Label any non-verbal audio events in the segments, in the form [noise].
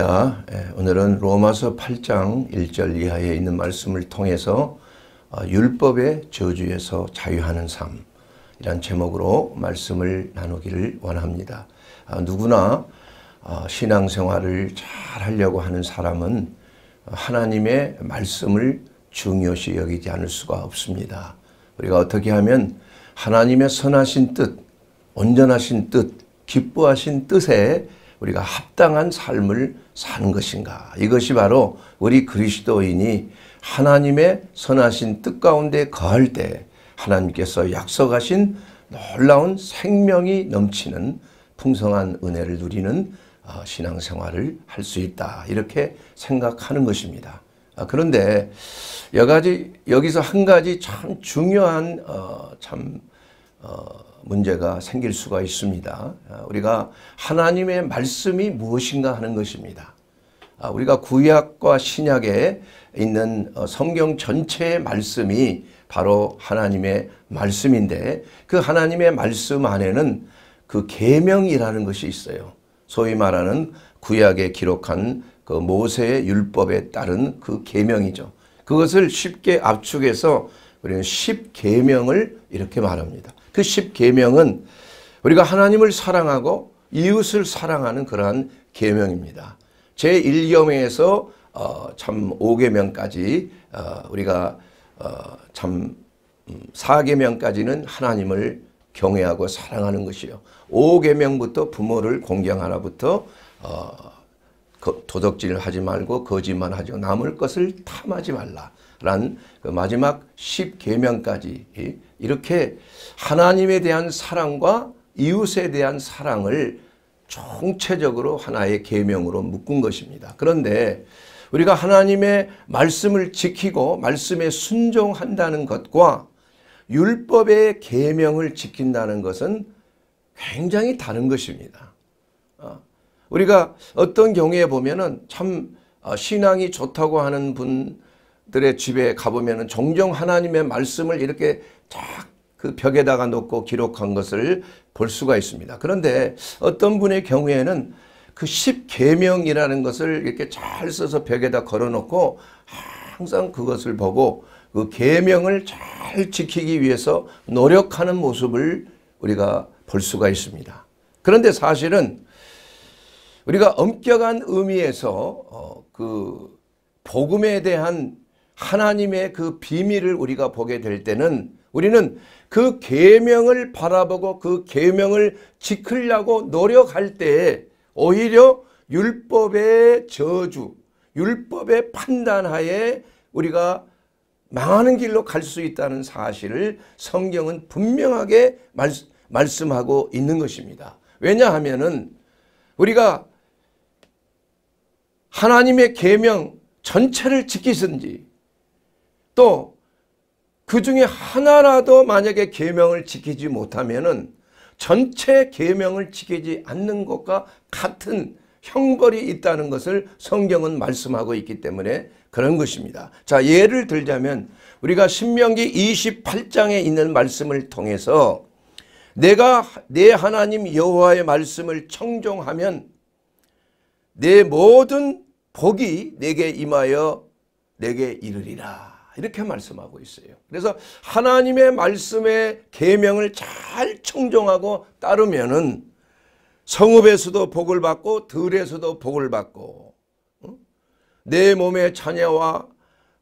예, 오늘은 로마서 8장 1절 이하에 있는 말씀을 통해서 어, 율법의 저주에서 자유하는 삶이란 제목으로 말씀을 나누기를 원합니다. 아, 누구나 어, 신앙생활을 잘 하려고 하는 사람은 어, 하나님의 말씀을 중요시 여기지 않을 수가 없습니다. 우리가 어떻게 하면 하나님의 선하신 뜻, 온전하신 뜻, 기뻐하신 뜻에 우리가 합당한 삶을 사는 것인가. 이것이 바로 우리 그리스도인이 하나님의 선하신 뜻 가운데 거할 때 하나님께서 약속하신 놀라운 생명이 넘치는 풍성한 은혜를 누리는 어, 신앙생활을 할 수 있다. 이렇게 생각하는 것입니다. 아, 그런데 여기서한 가지 참 중요한 어, 참 어, 문제가 생길 수가 있습니다. 아, 우리가 하나님의 말씀이 무엇인가 하는 것입니다. 아, 우리가 구약과 신약에 있는 어, 성경 전체의 말씀이 바로 하나님의 말씀인데 그 하나님의 말씀 안에는 그 계명이라는 것이 있어요. 소위 말하는 구약에 기록한 그 모세의 율법에 따른 그 계명이죠. 그것을 쉽게 압축해서 우리는 십계명을 이렇게 말합니다. 그 10계명은 우리가 하나님을 사랑하고 이웃을 사랑하는 그러한 계명입니다. 제1계에서 어, 참 5계명까지 어, 우리가 어, 참 4계명까지는 음, 하나님을 경외하고 사랑하는 것이요. 5계명부터 부모를 공경하라부터 어, 도덕질을 하지 말고 거짓말 하지 남을 것을 탐하지 말라. 란그 마지막 10계명까지 이렇게 하나님에 대한 사랑과 이웃에 대한 사랑을 총체적으로 하나의 계명으로 묶은 것입니다. 그런데 우리가 하나님의 말씀을 지키고 말씀에 순종한다는 것과 율법의 계명을 지킨다는 것은 굉장히 다른 것입니다. 어, 우리가 어떤 경우에 보면참 어, 신앙이 좋다고 하는 분 들의 집에 가보면 종종 하나님의 말씀을 이렇게 쫙그 벽에다가 놓고 기록한 것을 볼 수가 있습니다. 그런데 어떤 분의 경우에는 그 10계명이라는 것을 이렇게 잘 써서 벽에다 걸어놓고 항상 그것을 보고 그 계명을 잘 지키기 위해서 노력하는 모습을 우리가 볼 수가 있습니다. 그런데 사실은 우리가 엄격한 의미에서 어, 그 복음에 대한 하나님의 그 비밀을 우리가 보게 될 때는 우리는 그 계명을 바라보고 그 계명을 지키려고 노력할 때에 오히려 율법의 저주, 율법의 판단하에 우리가 망하는 길로 갈 수 있다는 사실을 성경은 분명하게 말, 말씀하고 있는 것입니다. 왜냐하면 우리가 하나님의 계명 전체를 지키든지 또그 중에 하나라도 만약에 계명을 지키지 못하면은 전체 계명을 지키지 않는 것과 같은 형벌이 있다는 것을 성경은 말씀하고 있기 때문에 그런 것입니다. 자 예를 들자면 우리가 신명기 28장에 있는 말씀을 통해서 내가 내 하나님 여호와의 말씀을 청종하면 내 모든 복이 내게 임하여 내게 이르리라. 이렇게 말씀하고 있어요. 그래서 하나님의 말씀의 계명을 잘 청종하고 따르면은 성읍에서도 복을 받고 들에서도 복을 받고 내 몸의 자녀와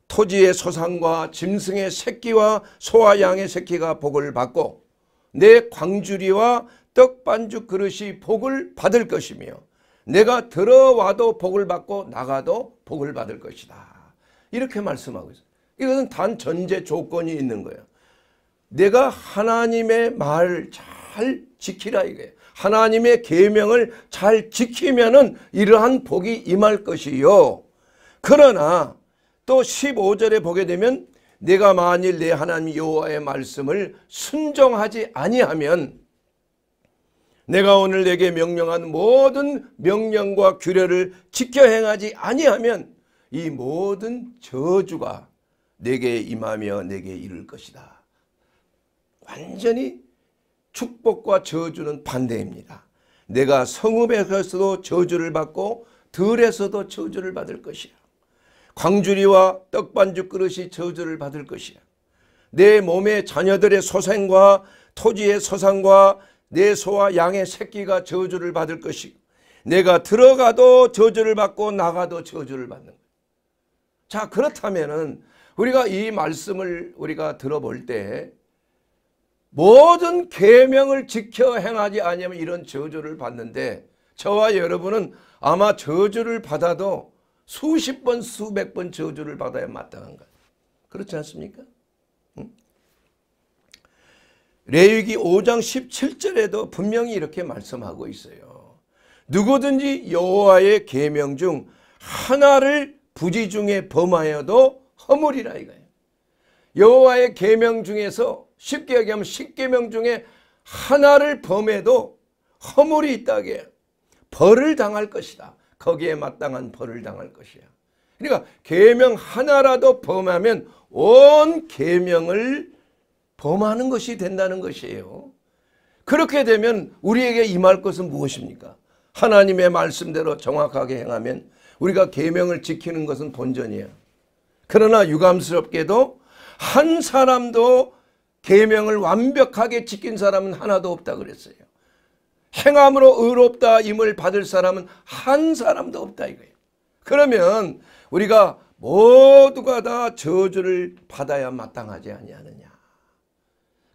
토지의 소상과 짐승의 새끼와 소와 양의 새끼가 복을 받고 내 광주리와 떡 반죽 그릇이 복을 받을 것이며 내가 들어와도 복을 받고 나가도 복을 받을 것이다. 이렇게 말씀하고 있어요. 이것은 단 전제 조건이 있는 거예요. 내가 하나님의 말을 잘 지키라 이거예요. 하나님의 계명을 잘 지키면은 이러한 복이 임할 것이요. 그러나 또 15절에 보게 되면 내가 만일 내 하나님 여호와의 말씀을 순종하지 아니하면 내가 오늘 내게 명령한 모든 명령과 규례를 지켜 행하지 아니하면 이 모든 저주가 내게 임하며 내게 이룰 것이다. 완전히 축복과 저주는 반대입니다. 내가 성읍에서도 저주를 받고 들에서도 저주를 받을 것이야. 광주리와 떡반죽 그릇이 저주를 받을 것이야. 내 몸의 자녀들의 소생과 토지의 소상과 내 소와 양의 새끼가 저주를 받을 것이고 내가 들어가도 저주를 받고 나가도 저주를 받는 거야. 자 그렇다면 은 우리가 이 말씀을 우리가 들어볼 때 모든 계명을 지켜 행하지 아니하면 이런 저주를 받는데 저와 여러분은 아마 저주를 받아도 수십 번 수백 번 저주를 받아야 마땅한 것. 그렇지 않습니까? 레위기 5장 17절에도 분명히 이렇게 말씀하고 있어요. 누구든지 여호와의 계명 중 하나를 부지 중에 범하여도 허물이라 이거예요. 여호와의 계명 중에서 쉽게 얘기하면 십계명 중에 하나를 범해도 허물이 있다게 벌을 당할 것이다. 거기에 마땅한 벌을 당할 것이야. 그러니까 계명 하나라도 범하면 온 계명을 범하는 것이 된다는 것이에요. 그렇게 되면 우리에게 임할 것은 무엇입니까? 하나님의 말씀대로 정확하게 행하면 우리가 계명을 지키는 것은 본전이야. 그러나 유감스럽게도 한 사람도 계명을 완벽하게 지킨 사람은 하나도 없다 그랬어요. 행함으로 의롭다 임을 받을 사람은 한 사람도 없다 이거예요. 그러면 우리가 모두가 다 저주를 받아야 마땅하지 아니하느냐.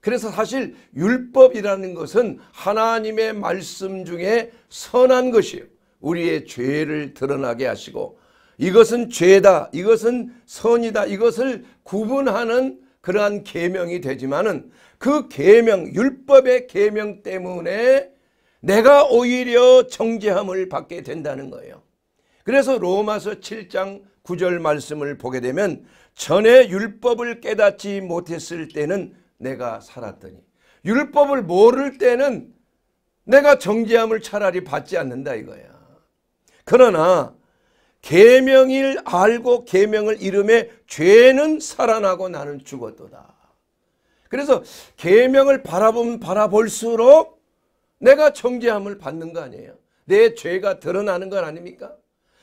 그래서 사실 율법이라는 것은 하나님의 말씀 중에 선한 것이요 우리의 죄를 드러나게 하시고 이것은 죄다. 이것은 선이다. 이것을 구분하는 그러한 계명이 되지만은 그 계명 율법의 계명 때문에 내가 오히려 정죄함을 받게 된다는 거예요. 그래서 로마서 7장 9절 말씀을 보게 되면 전에 율법을 깨닫지 못했을 때는 내가 살았더니 율법을 모를 때는 내가 정죄함을 차라리 받지 않는다 이거야. 그러나 계명을 알고 계명을 이름에 죄는 살아나고 나는 죽었도다. 그래서 계명을 바라보면 바라볼수록 내가 정죄함을 받는 거 아니에요. 내 죄가 드러나는 건 아닙니까?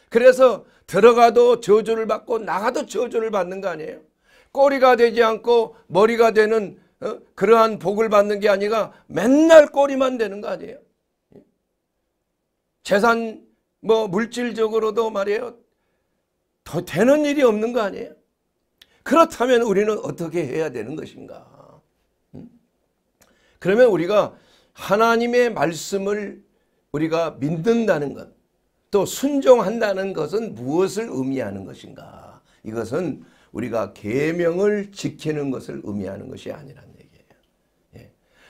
그래서 들어가도 저주를 받고 나가도 저주를 받는 거 아니에요. 꼬리가 되지 않고 머리가 되는 어? 그러한 복을 받는 게 아니라 맨날 꼬리만 되는 거 아니에요. 재산 뭐 물질적으로도 말이에요. 더 되는 일이 없는 거 아니에요? 그렇다면 우리는 어떻게 해야 되는 것인가? 음? 그러면 우리가 하나님의 말씀을 우리가 믿는다는 것, 또 순종한다는 것은 무엇을 의미하는 것인가? 이것은 우리가 계명을 지키는 것을 의미하는 것이 아니라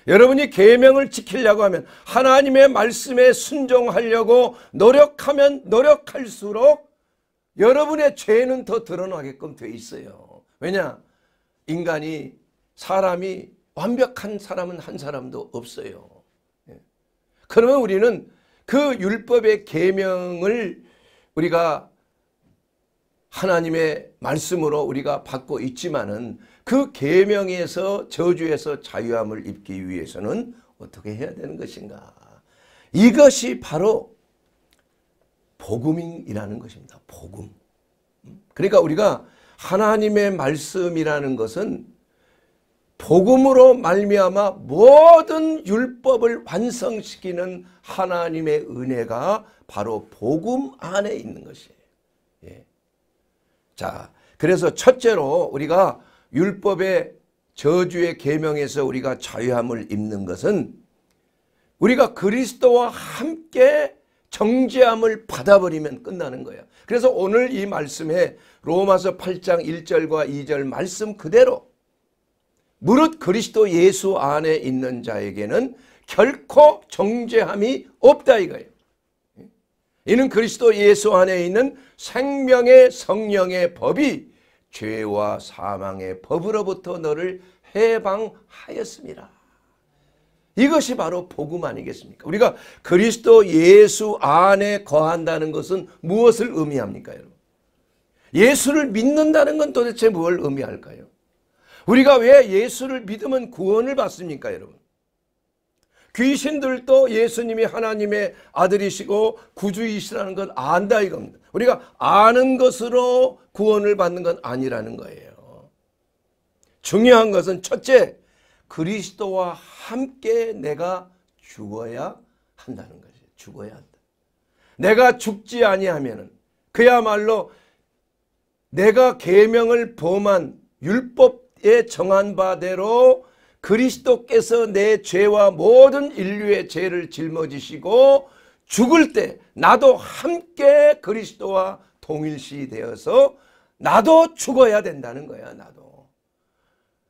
여러분이 계명을 지키려고 하면 하나님의 말씀에 순종하려고 노력하면 노력할수록 여러분의 죄는 더 드러나게끔 돼 있어요. 왜냐? 인간이 사람이 완벽한 사람은 한 사람도 없어요. 예. 그러면 우리는 그 율법의 계명을 우리가 하나님의 말씀으로 우리가 받고 있지만은 그 계명에서 저주에서 자유함을 입기 위해서는 어떻게 해야 되는 것인가? 이것이 바로 복음이라는 것입니다. 복음. 음? 그러니까 우리가 하나님의 말씀이라는 것은 복음으로 말미암아 모든 율법을 완성시키는 하나님의 은혜가 바로 복음 안에 있는 것이에요. 예. 자, 그래서 첫째로 우리가 율법의 저주의 계명에서 우리가 자유함을 입는 것은 우리가 그리스도와 함께 정죄함을 받아버리면 끝나는 거예요. 그래서 오늘 이 말씀에 로마서 8장 1절과 2절 말씀 그대로 무릇 그리스도 예수 안에 있는 자에게는 결코 정죄함이 없다 이거예요. 이는 그리스도 예수 안에 있는 생명의 성령의 법이 죄와 사망의 법으로부터 너를 해방하였습니다. 이것이 바로 복음 아니겠습니까? 우리가 그리스도 예수 안에 거한다는 것은 무엇을 의미합니까? 예수를 믿는다는 건 도대체 뭘 의미할까요? 우리가 왜 예수를 믿으면 구원을 받습니까? 여러분? 귀신들도 예수님이 하나님의 아들이시고 구주이시라는 걸 안다 이겁니다. 우리가 아는 것으로 구원을 받는 건 아니라는 거예요. 중요한 것은 첫째, 그리스도와 함께 내가 죽어야 한다는 것이 죽어야 한다. 내가 죽지 아니하면 그야말로 내가 계명을 범한 율법에 정한 바대로 그리스도께서 내 죄와 모든 인류의 죄를 짊어지시고 죽을 때 나도 함께 그리스도와 동일시 되어서 나도 죽어야 된다는 거야 나도.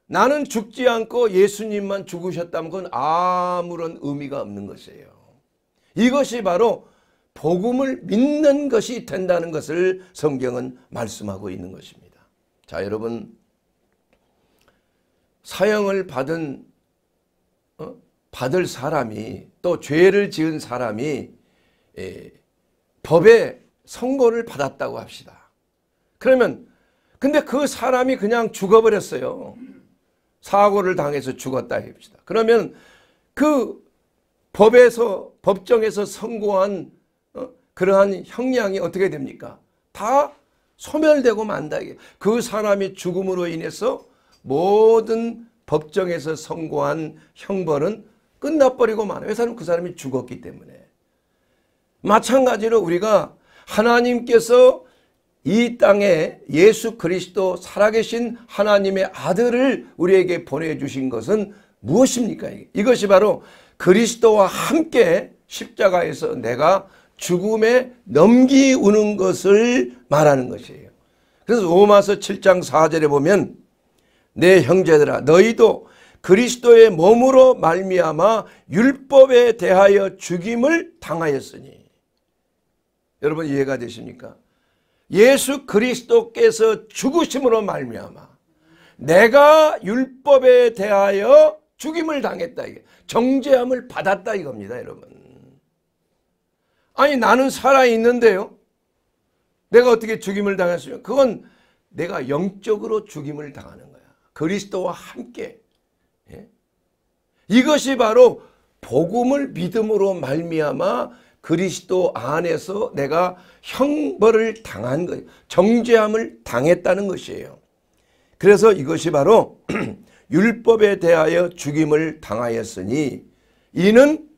나는 죽지 않고 예수님만 죽으셨다면 그건 아무런 의미가 없는 것이에요. 이것이 바로 복음을 믿는 것이 된다는 것을 성경은 말씀하고 있는 것입니다. 자 여러분 사형을 받은 어? 받을 사람이 또 죄를 지은 사람이 예, 법의 선고를 받았다고 합시다. 그러면 근데 그 사람이 그냥 죽어버렸어요. 사고를 당해서 죽었다 합시다. 그러면 그 법에서 법정에서 선고한 어? 그러한 형량이 어떻게 됩니까? 다 소멸되고 만다. 그 사람이 죽음으로 인해서 모든 법정에서 선고한 형벌은 끝나버리고 만다. 사람 그 사람이 죽었기 때문에. 마찬가지로 우리가 하나님께서 이 땅에 예수 그리스도 살아계신 하나님의 아들을 우리에게 보내주신 것은 무엇입니까? 이것이 바로 그리스도와 함께 십자가에서 내가 죽음에 넘기우는 것을 말하는 것이에요. 그래서 로마서 7장 4절에 보면 내 형제들아 너희도 그리스도의 몸으로 말미암아 율법에 대하여 죽임을 당하였으니 여러분 이해가 되십니까? 예수 그리스도께서 죽으심으로 말미암아 내가 율법에 대하여 죽임을 당했다 이게 정죄함을 받았다 이겁니다 여러분 아니 나는 살아있는데요 내가 어떻게 죽임을 당했으면 그건 내가 영적으로 죽임을 당하는 거야 그리스도와 함께 예? 이것이 바로 복음을 믿음으로 말미암아 그리스도 안에서 내가 형벌을 당한 거예요. 정죄함을 당했다는 것이에요. 그래서 이것이 바로 [clears throat] 율법에 대하여 죽임을 당하였으니 이는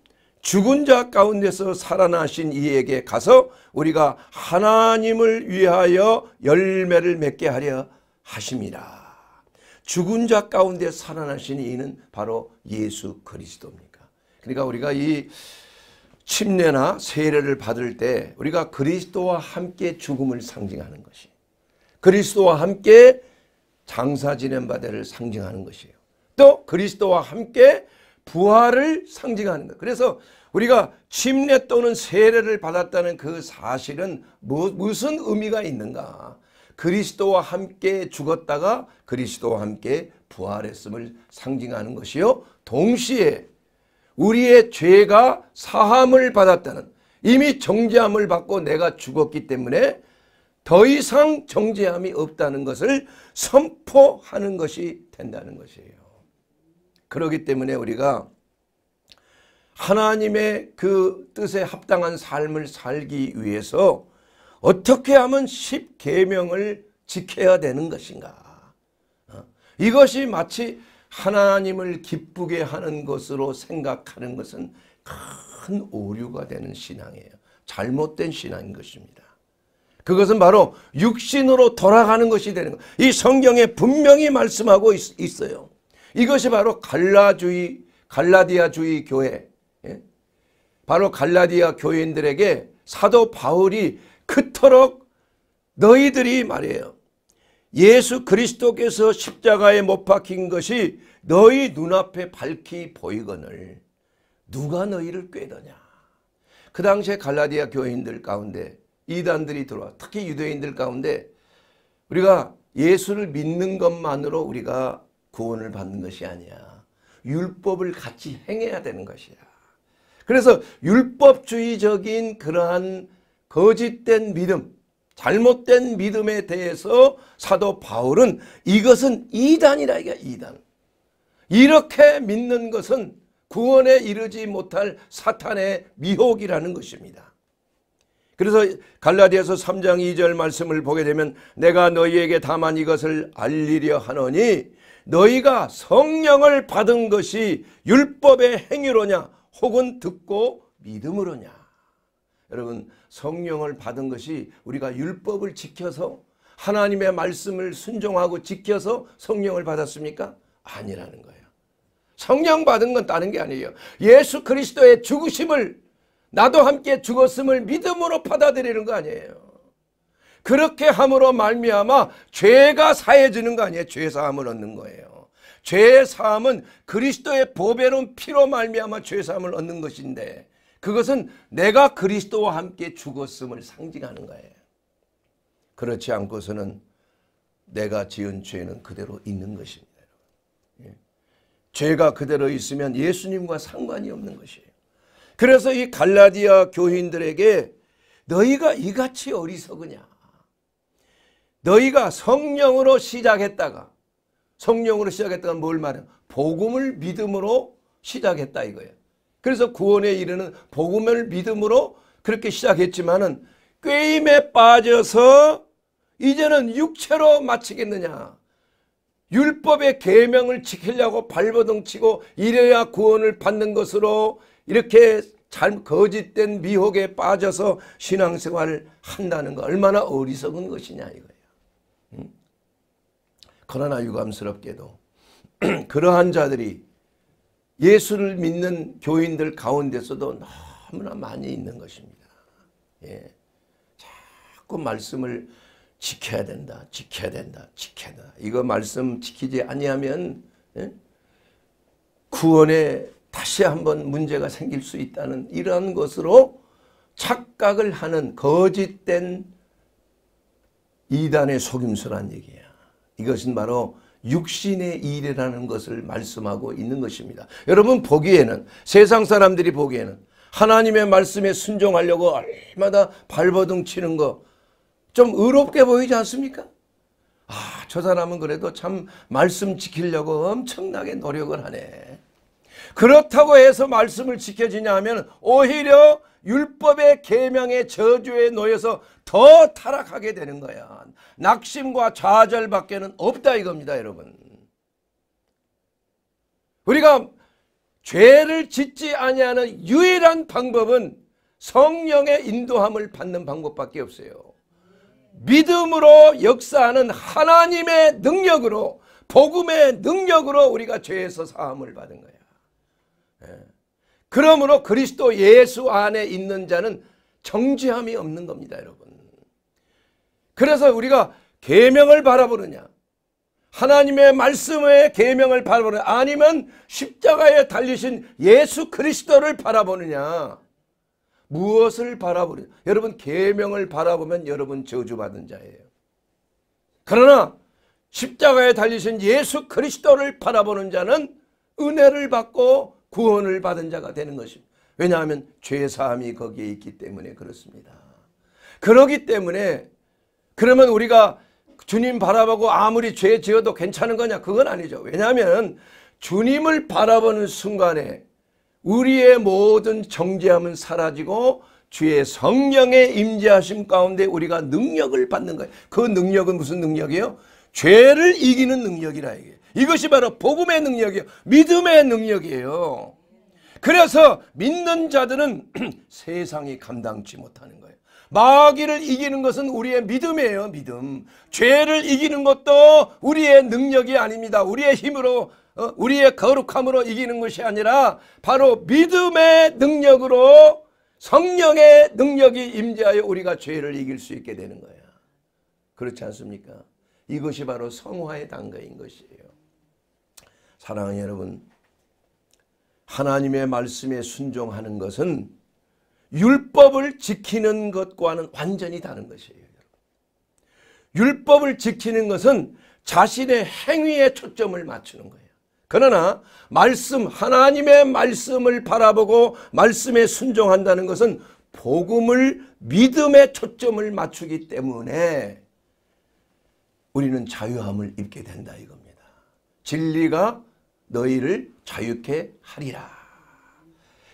죽은 자 가운데서 살아나신 이에게 가서 우리가 하나님을 위하여 열매를 맺게 하려 하십니다. 죽은 자 가운데 살아나신 이는 바로 예수 그리스도입니다. 그러니까 우리가 이 침례나 세례를 받을 때 우리가 그리스도와 함께 죽음을 상징하는 것이 그리스도와 함께 장사 지낸 바대를 상징하는 것이에요. 또 그리스도와 함께 부활을 상징하는 것. 그래서 우리가 침례 또는 세례를 받았다는 그 사실은 뭐, 무슨 의미가 있는가? 그리스도와 함께 죽었다가 그리스도와 함께 부활했음을 상징하는 것이요. 동시에 우리의 죄가 사함을 받았다는 이미 정죄함을 받고 내가 죽었기 때문에 더 이상 정죄함이 없다는 것을 선포하는 것이 된다는 것이에요. 그러기 때문에 우리가 하나님의 그 뜻에 합당한 삶을 살기 위해서 어떻게 하면 10계명을 지켜야 되는 것인가. 어? 이것이 마치 하나님을 기쁘게 하는 것으로 생각하는 것은 큰 오류가 되는 신앙이에요. 잘못된 신앙인 것입니다. 그것은 바로 육신으로 돌아가는 것이 되는 거이 성경에 분명히 말씀하고 있, 어요 이것이 바로 갈라주의, 갈라디아주의 교회. 예? 바로 갈라디아 교인들에게 사도 바울이 그토록 너희들이 말이에요. 예수 그리스도께서 십자가에 못 박힌 것이 너희 눈앞에 밝히 보이거늘 누가 너희를 꾀더냐 그 당시에 갈라디아 교인들 가운데 이단들이 들어와 특히 유대인들 가운데 우리가 예수를 믿는 것만으로 우리가 구원을 받는 것이 아니야 율법을 같이 행해야 되는 것이야 그래서 율법주의적인 그러한 거짓된 믿음 잘못된 믿음에 대해서 사도 바울은 이것은 이단이라 이게 이단. 이렇게 믿는 것은 구원에 이르지 못할 사탄의 미혹이라는 것입니다. 그래서 갈라디아서 3장 2절 말씀을 보게 되면 내가 너희에게 다만 이것을 알리려 하노니 너희가 성령을 받은 것이 율법의 행위로냐 혹은 듣고 믿음으로냐 여러분 성령을 받은 것이 우리가 율법을 지켜서 하나님의 말씀을 순종하고 지켜서 성령을 받았습니까? 아니라는 거예요. 성령 받은 건 다른 게 아니에요. 예수 그리스도의 죽으심을 나도 함께 죽었음을 믿음으로 받아들이는 거 아니에요. 그렇게 함으로 말미암아 죄가 사해지는 거 아니에요. 죄 사함을 얻는 거예요. 죄 사함은 그리스도의 보배로운 피로 말미암아 죄 사함을 얻는 것인데 그것은 내가 그리스도와 함께 죽었음을 상징하는 거예요. 그렇지 않고서는 내가 지은 죄는 그대로 있는 것입니다. 예. 죄가 그대로 있으면 예수님과 상관이 없는 것이에요. 그래서 이 갈라디아 교인들에게 너희가 이같이 어리석으냐. 너희가 성령으로 시작했다가 성령으로 시작했다가 뭘 말해요? 복음을 믿음으로 시작했다 이거예요. 그래서 구원에 이르는 복음을 믿음으로 그렇게 시작했지만은 꾀임에 빠져서 이제는 육체로 마치겠느냐. 율법의 계명을 지키려고 발버둥 치고 이래야 구원을 받는 것으로 이렇게 잘 거짓된 미혹에 빠져서 신앙생활을 한다는 거 얼마나 어리석은 것이냐 이거예요. 그러나 유감스럽게도 [clears throat] 그러한 자들이 예수를 믿는 교인들 가운데서도 너무나 많이 있는 것입니다. 예. 자꾸 말씀을 지켜야 된다. 지켜야 된다. 지켜야 된다. 이거 말씀 지키지 아니하면 예? 구원에 다시 한번 문제가 생길 수 있다는 이러 것으로 착각을 하는 거짓된 이단의 속임수란 얘기야. 이것은 바로 육신의 일이라는 것을 말씀하고 있는 것입니다. 여러분 보기에는 세상 사람들이 보기에는 하나님의 말씀에 순종하려고 얼마나 발버둥 치는 거 좀 의롭게 보이지 않습니까? 아, 저 사람은 그래도 참 말씀 지키려고 엄청나게 노력을 하네. 그렇다고 해서 말씀을 지켜지냐 하면 오히려 율법의 계명의 저주에 놓여서 더 타락하게 되는 거야. 낙심과 좌절밖에는 없다 이겁니다, 여러분. 우리가 죄를 짓지 아니하는 유일한 방법은 성령의 인도함을 받는 방법밖에 없어요. 믿음으로 역사하는 하나님의 능력으로 복음의 능력으로 우리가 죄에서 사함을 받은 거야. 예. 그러므로 그리스도 예수 안에 있는 자는 정죄함이 없는 겁니다, 여러분. 그래서 우리가 계명을 바라보느냐 하나님의 말씀의 계명을 바라보느냐 아니면 십자가에 달리신 예수 그리스도를 바라보느냐 무엇을 바라보느냐 여러분 계명을 바라보면 여러분 저주받은 자예요 그러나 십자가에 달리신 예수 그리스도를 바라보는 자는 은혜를 받고 구원을 받은 자가 되는 것입니다 왜냐하면 죄사함이 거기에 있기 때문에 그렇습니다 그러기 때문에 그러면 우리가 주님 바라보고 아무리 죄 지어도 괜찮은 거냐? 그건 아니죠. 왜냐하면 주님을 바라보는 순간에 우리의 모든 정죄함은 사라지고 주의 성령의 임재하심 가운데 우리가 능력을 받는 거예요. 그 능력은 무슨 능력이에요? 죄를 이기는 능력이라 이게. 이것이 바로 복음의 능력이에요. 믿음의 능력이에요. 그래서 믿는 자들은 [clears throat] 세상이 감당치 못하는 거예요. 마귀를 이기는 것은 우리의 믿음이에요. 믿음. 죄를 이기는 것도 우리의 능력이 아닙니다. 우리의 힘으로 어, 우리의 거룩함으로 이기는 것이 아니라 바로 믿음의 능력으로 성령의 능력이 임재하여 우리가 죄를 이길 수 있게 되는 거야. 그렇지 않습니까? 이것이 바로 성화의 단계인 것이에요. 사랑하는 여러분, 하나님의 말씀에 순종하는 것은 율법을 지키는 것과는 완전히 다른 것이에요. 율법을 지키는 것은 자신의 행위에 초점을 맞추는 거예요. 그러나 말씀 하나님의 말씀을 바라보고 말씀에 순종한다는 것은 복음을 믿음에 초점을 맞추기 때문에 우리는 자유함을 입게 된다 이겁니다. 진리가 너희를 자유케 하리라.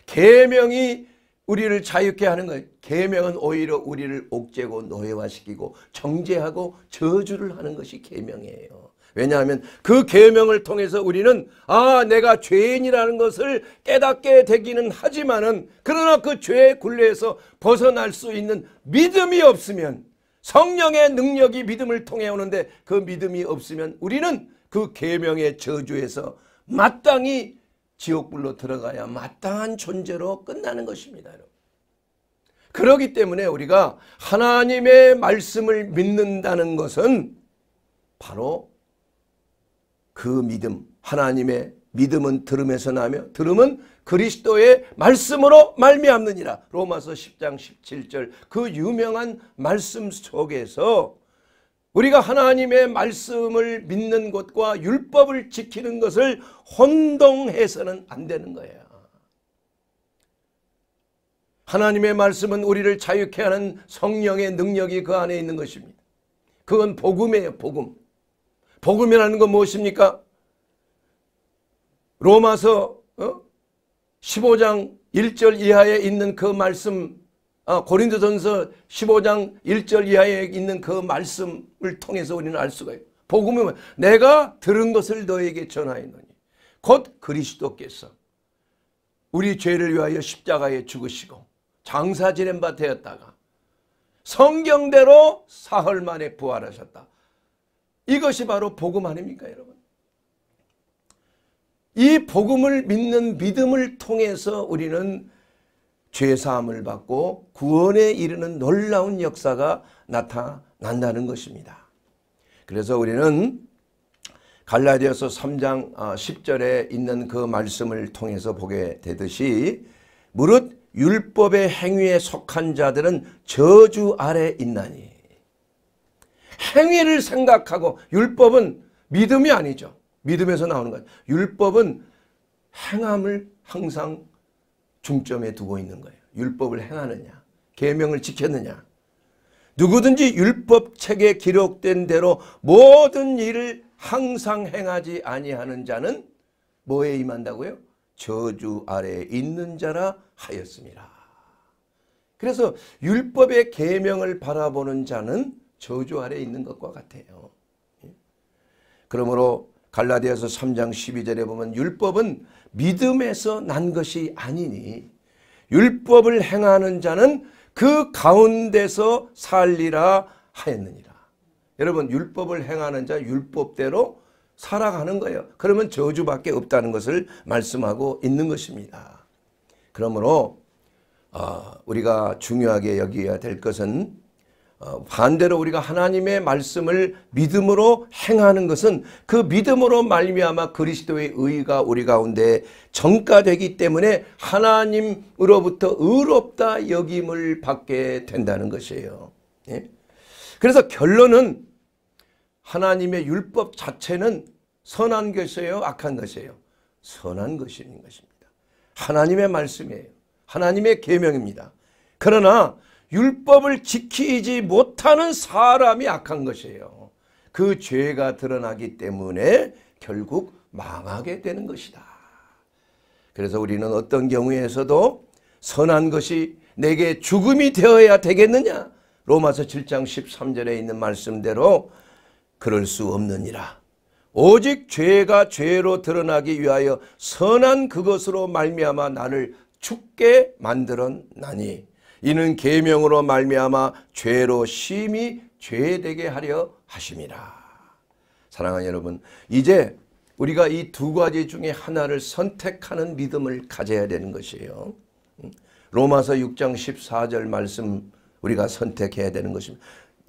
계명이 우리를 자유케 하는 거예요. 계명은 오히려 우리를 옥죄고 노예화시키고 정죄하고 저주를 하는 것이 계명이에요. 왜냐하면 그 계명을 통해서 우리는 아 내가 죄인이라는 것을 깨닫게 되기는 하지만은 그러나 그 죄의 굴레에서 벗어날 수 있는 믿음이 없으면 성령의 능력이 믿음을 통해 오는데 그 믿음이 없으면 우리는 그 계명의 저주에서 마땅히 지옥불로 들어가야 마땅한 존재로 끝나는 것입니다. 그러기 때문에 우리가 하나님의 말씀을 믿는다는 것은 바로 그 믿음, 하나님의 믿음은 들음에서 나며 들음은 그리스도의 말씀으로 말미암느니라. 로마서 10장 17절 그 유명한 말씀 속에서 우리가 하나님의 말씀을 믿는 것과 율법을 지키는 것을 혼동해서는 안 되는 거예요. 하나님의 말씀은 우리를 자유케 하는 성령의 능력이 그 안에 있는 것입니다. 그건 복음이에요, 복음. 복음이라는 건 무엇입니까? 로마서 15장 어? 1절 이하에 있는 그 말씀 어, 고린도전서 15장 1절 이하에 있는 그 말씀을 통해서 우리는 알 수가 있어요. 복음은 뭐? 내가 들은 것을 너에게 전하였노니 곧 그리스도께서 우리 죄를 위하여 십자가에 죽으시고 장사 지낸 바 되었다가 성경대로 사흘 만에 부활하셨다. 이것이 바로 복음 아닙니까 여러분? 이 복음을 믿는 믿음을 통해서 우리는 죄사함을 받고 구원에 이르는 놀라운 역사가 나타난다는 것입니다. 그래서 우리는 갈라디아서 3장 10절에 아, 있는 그 말씀을 통해서 보게 되듯이 무릇 율법의 행위에 속한 자들은 저주 아래 있나니 행위를 생각하고 율법은 믿음이 아니죠. 믿음에서 나오는 거죠. 율법은 행함을 항상 중점에 두고 있는 거예요. 율법을 행하느냐, 계명을 지켰느냐. 누구든지 율법 책에 기록된 대로 모든 일을 항상 행하지 아니하는 자는 뭐에 임한다고요? 저주 아래에 있는 자라 하였습니다. 그래서 율법의 계명을 바라보는 자는 저주 아래에 있는 것과 같아요. 예? 그러므로 갈라디아서 3장 12절에 보면 율법은 믿음에서 난 것이 아니니 율법을 행하는 자는 그 가운데서 살리라 하였느니라. 여러분 율법을 행하는 자 율법대로 살아가는 거예요. 그러면 저주밖에 없다는 것을 말씀하고 있는 것입니다. 그러므로 어, 우리가 중요하게 여기야될 것은 어, 반대로 우리가 하나님의 말씀을 믿음으로 행하는 것은 그 믿음으로 말미암아 그리스도의 의가 우리 가운데 정가되기 때문에 하나님으로부터 의롭다 여김을 받게 된다는 것이에요. 예? 그래서 결론은 하나님의 율법 자체는 선한 것이에요 악한 것이에요. 선한 것인 것입니다. 하나님의 말씀이에요. 하나님의 계명입니다. 그러나 율법을 지키지 못하는 사람이 악한 것이에요. 그 죄가 드러나기 때문에 결국 망하게 되는 것이다. 그래서 우리는 어떤 경우에서도 선한 것이 내게 죽음이 되어야 되겠느냐? 로마서 7장 13절에 있는 말씀대로 그럴 수 없느니라. 오직 죄가 죄로 드러나기 위하여 선한 그것으로 말미암아 나를 죽게 만들었나니 이는 계명으로 말미암아 죄로 심히 죄되게 하려 하심이라. 사랑하는 여러분, 이제 우리가 이 두 가지 중에 하나를 선택하는 믿음을 가져야 되는 것이에요. 로마서 6장 14절 말씀 우리가 선택해야 되는 것입니다.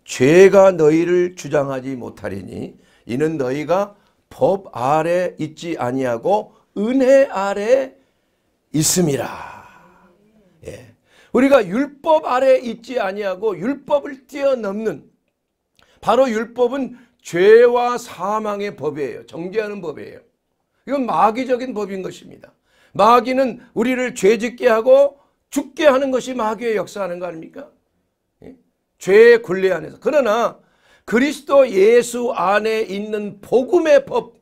죄가 너희를 주장하지 못하리니 이는 너희가 법 아래 있지 아니하고 은혜 아래 있음이라. 예. 우리가 율법 아래 있지 아니하고 율법을 뛰어넘는 바로 율법은 죄와 사망의 법이에요. 정죄하는 법이에요. 이건 마귀적인 법인 것입니다. 마귀는 우리를 죄짓게 하고 죽게 하는 것이 마귀의 역사하는 거 아닙니까? 예? 죄의 굴레 안에서. 그러나 그리스도 예수 안에 있는 복음의 법,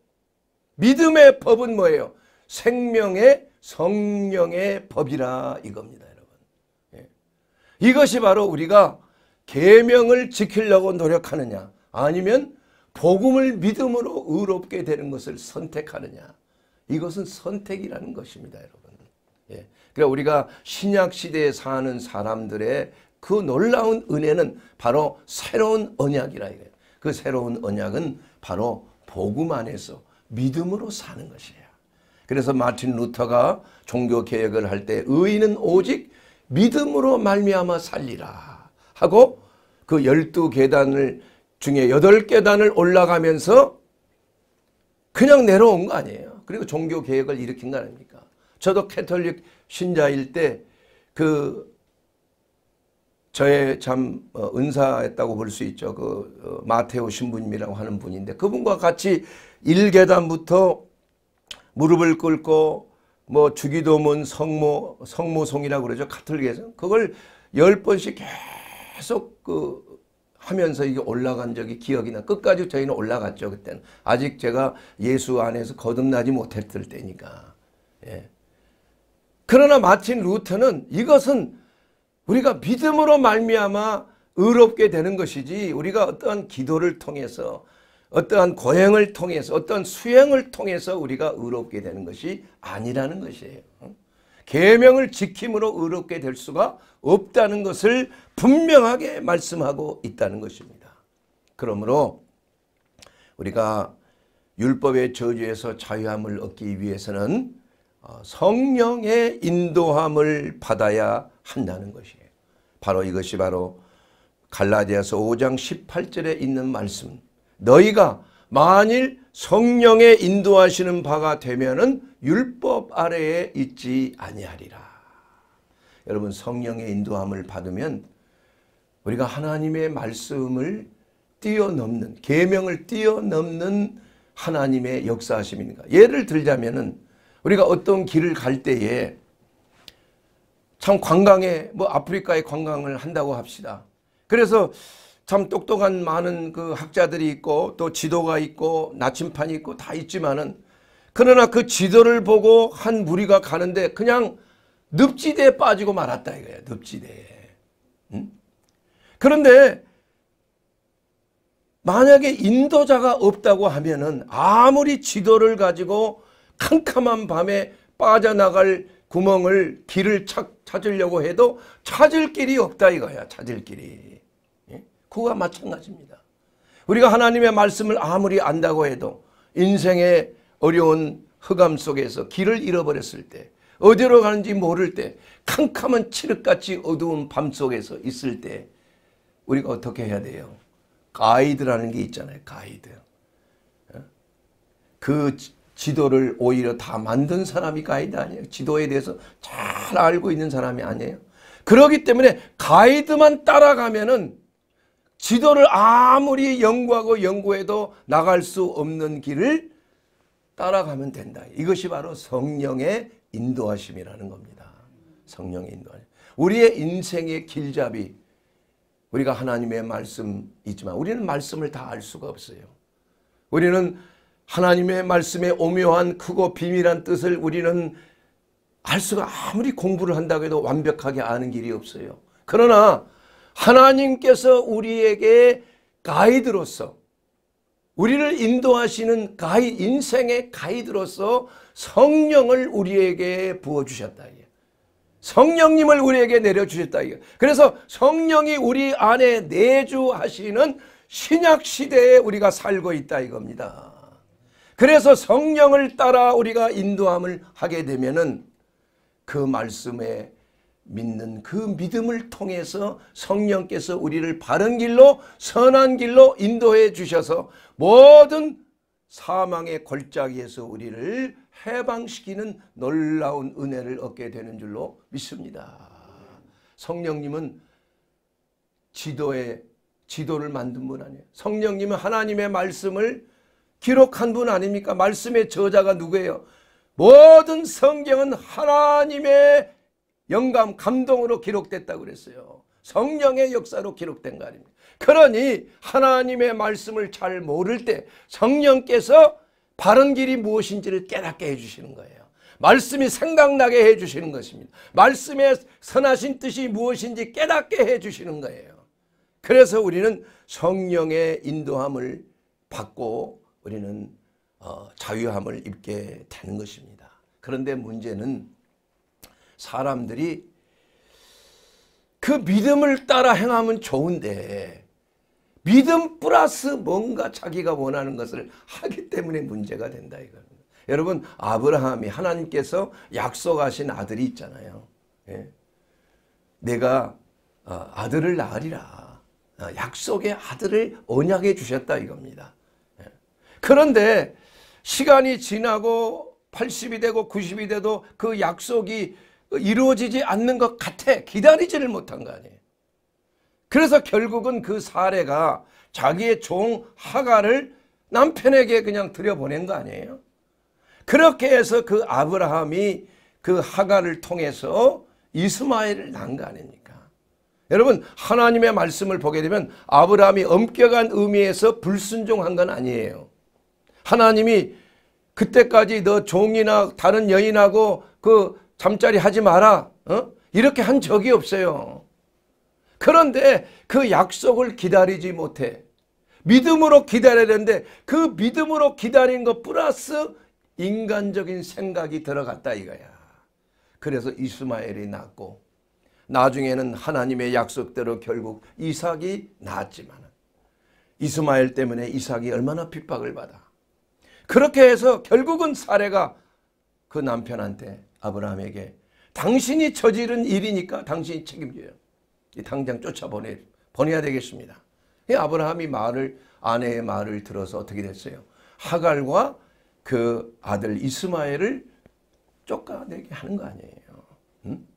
믿음의 법은 뭐예요? 생명의 성령의 법이라 이겁니다. 이것이 바로 우리가 계명을 지키려고 노력하느냐 아니면 복음을 믿음으로 의롭게 되는 것을 선택하느냐 이것은 선택이라는 것입니다 여러분 예. 그러니 우리가 신약시대에 사는 사람들의 그 놀라운 은혜는 바로 새로운 언약이라 이거예요 그 새로운 언약은 바로 복음 안에서 믿음으로 사는 것이에요 그래서 마틴 루터가 종교개혁을 할 때 의인은 오직 믿음으로 말미암아 살리라 하고 그 열두 계단을 중에 여덟 계단을 올라가면서 그냥 내려온 거 아니에요. 그리고 종교 개혁을 일으킨 거 아닙니까? 저도 캐톨릭 신자일 때 그 저의 참 어, 은사했다고 볼 수 있죠. 그 어, 마테오 신부님이라고 하는 분인데 그분과 같이 1계단부터 무릎을 꿇고 뭐 주기도문 성모 성모송이라고 그러죠 카톨릭에서 그걸 열 번씩 계속 그 하면서 이게 올라간 적이 기억이 나 끝까지 저희는 올라갔죠 그때는 아직 제가 예수 안에서 거듭나지 못했을 때니까 예. 그러나 마틴 루터는 이것은 우리가 믿음으로 말미암아 의롭게 되는 것이지 우리가 어떤 기도를 통해서 어떠한 고행을 통해서 어떤 수행을 통해서 우리가 의롭게 되는 것이 아니라는 것이에요. 계명을 지킴으로 의롭게 될 수가 없다는 것을 분명하게 말씀하고 있다는 것입니다. 그러므로 우리가 율법의 저주에서 자유함을 얻기 위해서는 어, 성령의 인도함을 받아야 한다는 것이에요. 바로 이것이 바로 갈라디아서 5장 18절에 있는 말씀 너희가 만일 성령의 인도하시는 바가 되면은 율법 아래에 있지 아니하리라. 여러분 성령의 인도함을 받으면 우리가 하나님의 말씀을 뛰어넘는 계명을 뛰어넘는 하나님의 역사하심입니다. 예를 들자면은 우리가 어떤 길을 갈 때에 참 관광에 뭐 아프리카에 관광을 한다고 합시다. 그래서 참 똑똑한 많은 그 학자들이 있고 또 지도가 있고 나침판이 있고 다 있지만은 그러나 그 지도를 보고 한 무리가 가는데 그냥 늪지대에 빠지고 말았다 이거야 늪지대에 응? 그런데 만약에 인도자가 없다고 하면은 아무리 지도를 가지고 캄캄한 밤에 빠져나갈 구멍을 길을 찾, 찾으려고 해도 찾을 길이 없다 이거야 찾을 길이 그와 마찬가지입니다. 우리가 하나님의 말씀을 아무리 안다고 해도 인생의 어려운 흑암 속에서 길을 잃어버렸을 때 어디로 가는지 모를 때 캄캄한 칠흑같이 어두운 밤 속에서 있을 때 우리가 어떻게 해야 돼요? 가이드라는 게 있잖아요. 가이드. 어? 그 지도를 오히려 다 만든 사람이 가이드 아니에요. 지도에 대해서 잘 알고 있는 사람이 아니에요. 그러기 때문에 가이드만 따라가면은 지도를 아무리 연구하고 연구해도 나갈 수 없는 길을 따라가면 된다. 이것이 바로 성령의 인도하심이라는 겁니다. 성령의 인도하심. 우리의 인생의 길잡이 우리가 하나님의 말씀이지만 우리는 말씀을 다 알 수가 없어요. 우리는 하나님의 말씀의 오묘한 크고 비밀한 뜻을 우리는 알 수가 아무리 공부를 한다고 해도 완벽하게 아는 길이 없어요. 그러나 하나님께서 우리에게 가이드로서 우리를 인도하시는 가이 인생의 가이드로서 성령을 우리에게 부어 주셨다. 성령님을 우리에게 내려 주셨다. 그래서 성령이 우리 안에 내주하시는 신약 시대에 우리가 살고 있다 이겁니다. 그래서 성령을 따라 우리가 인도함을 하게 되면은 그 말씀에 믿는 그 믿음을 통해서 성령께서 우리를 바른 길로 선한 길로 인도해 주셔서 모든 사망의 골짜기에서 우리를 해방시키는 놀라운 은혜를 얻게 되는 줄로 믿습니다. 성령님은 지도의 지도를 만든 분 아니에요. 성령님은 하나님의 말씀을 기록한 분 아닙니까? 말씀의 저자가 누구예요? 모든 성경은 하나님의 영감 감동으로 기록됐다고 그랬어요. 성령의 역사로 기록된 거 아닙니까? 그러니 하나님의 말씀을 잘 모를 때 성령께서 바른 길이 무엇인지를 깨닫게 해주시는 거예요. 말씀이 생각나게 해주시는 것입니다. 말씀의 선하신 뜻이 무엇인지 깨닫게 해주시는 거예요. 그래서 우리는 성령의 인도함을 받고 우리는 어, 자유함을 입게 되는 것입니다. 그런데 문제는 사람들이 그 믿음을 따라 행하면 좋은데 믿음 플러스 뭔가 자기가 원하는 것을 하기 때문에 문제가 된다 이겁니다. 여러분 아브라함이 하나님께서 약속하신 아들이 있잖아요. 예? 내가 어, 아들을 낳으리라. 어, 약속의 아들을 언약해 주셨다 이겁니다. 예. 그런데 시간이 지나고 80이 되고 90이 돼도 그 약속이 이루어지지 않는 것 같아 기다리지를 못한 거 아니에요. 그래서 결국은 그 사례가 자기의 종 하가를 남편에게 그냥 들여보낸 거 아니에요. 그렇게 해서 그 아브라함이 그 하가를 통해서 이스마엘을 낳은 거 아닙니까? 여러분 하나님의 말씀을 보게 되면 아브라함이 엄격한 의미에서 불순종한 건 아니에요. 하나님이 그때까지 너 종이나 다른 여인하고 그 잠자리 하지 마라. 어? 이렇게 한 적이 없어요. 그런데 그 약속을 기다리지 못해. 믿음으로 기다려야 되는데 그 믿음으로 기다린 것 플러스 인간적인 생각이 들어갔다 이거야. 그래서 이스마엘이 낳고 나중에는 하나님의 약속대로 결국 이삭이 낳았지만 이스마엘 때문에 이삭이 얼마나 핍박을 받아. 그렇게 해서 결국은 사례가 그 남편한테 아브라함에게 당신이 저지른 일이니까 당신이 책임져요. 당장 쫓아보내 보내야 되겠습니다. 아브라함이 말을 아내의 말을 들어서 어떻게 됐어요? 하갈과 그 아들 이스마엘을 쫓아내게 하는 거 아니에요. 음?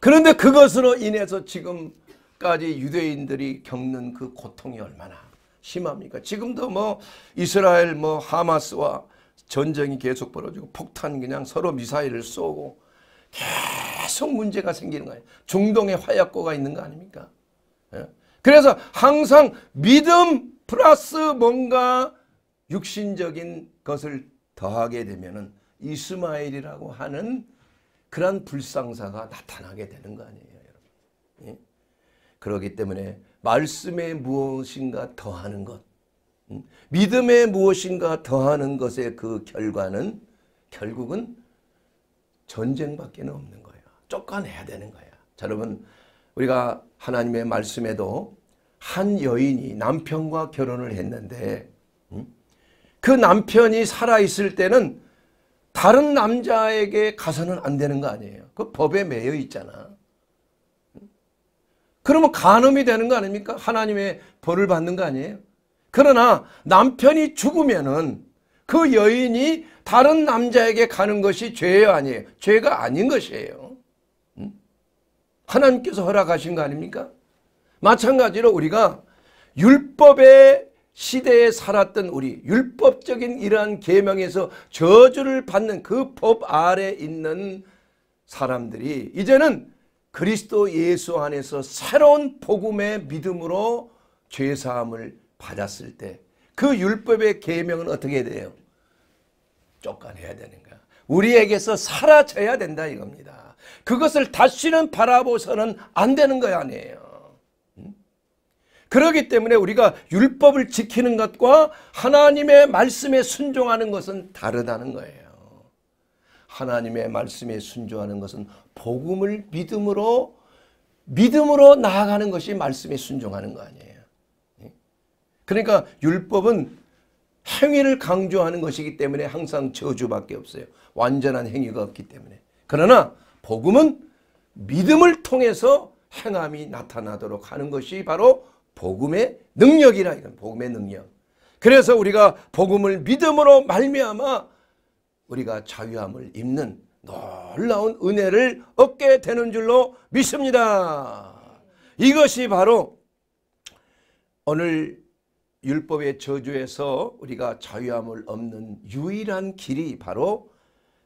그런데 그것으로 인해서 지금까지 유대인들이 겪는 그 고통이 얼마나 심합니까? 지금도 뭐 이스라엘 뭐 하마스와 전쟁이 계속 벌어지고 폭탄 그냥 서로 미사일을 쏘고 계속 문제가 생기는 거예요. 중동에 화약고가 있는 거 아닙니까? 예? 그래서 항상 믿음 플러스 뭔가 육신적인 것을 더하게 되면은 이스마엘이라고 하는 그런 불상사가 나타나게 되는 거 아니에요, 여러분. 예? 그렇기 때문에 말씀에 무엇인가 더하는 것 믿음에 무엇인가 더하는 것의 그 결과는 결국은 전쟁밖에 없는 거예요. 쫓아내야 되는 거야. 자, 여러분 우리가 하나님의 말씀에도 한 여인이 남편과 결혼을 했는데 음? 그 남편이 살아있을 때는 다른 남자에게 가서는 안 되는 거 아니에요. 그 법에 매여 있잖아. 음? 그러면 간음이 되는 거 아닙니까? 하나님의 벌을 받는 거 아니에요? 그러나 남편이 죽으면은 그 여인이 다른 남자에게 가는 것이 죄 아니에요. 죄가 아닌 것이에요. 하나님께서 허락하신 거 아닙니까? 마찬가지로 우리가 율법의 시대에 살았던 우리 율법적인 이러한 계명에서 저주를 받는 그 법 아래 있는 사람들이 이제는 그리스도 예수 안에서 새로운 복음의 믿음으로 죄사함을 받았을 때 그 율법의 계명은 어떻게 돼요? 쫓아내야 되는 거야. 우리에게서 사라져야 된다 이겁니다. 그것을 다시는 바라보서는 안 되는 거 아니에요. 그러기 때문에 우리가 율법을 지키는 것과 하나님의 말씀에 순종하는 것은 다르다는 거예요. 하나님의 말씀에 순종하는 것은 복음을 믿음으로 믿음으로 나아가는 것이 말씀에 순종하는 거 아니에요. 그러니까 율법은 행위를 강조하는 것이기 때문에 항상 저주밖에 없어요. 완전한 행위가 없기 때문에. 그러나 복음은 믿음을 통해서 행함이 나타나도록 하는 것이 바로 복음의 능력이라 이건 복음의 능력. 그래서 우리가 복음을 믿음으로 말미암아 우리가 자유함을 입는 놀라운 은혜를 얻게 되는 줄로 믿습니다. 이것이 바로 오늘 율법의 저주에서 우리가 자유함을 얻는 유일한 길이 바로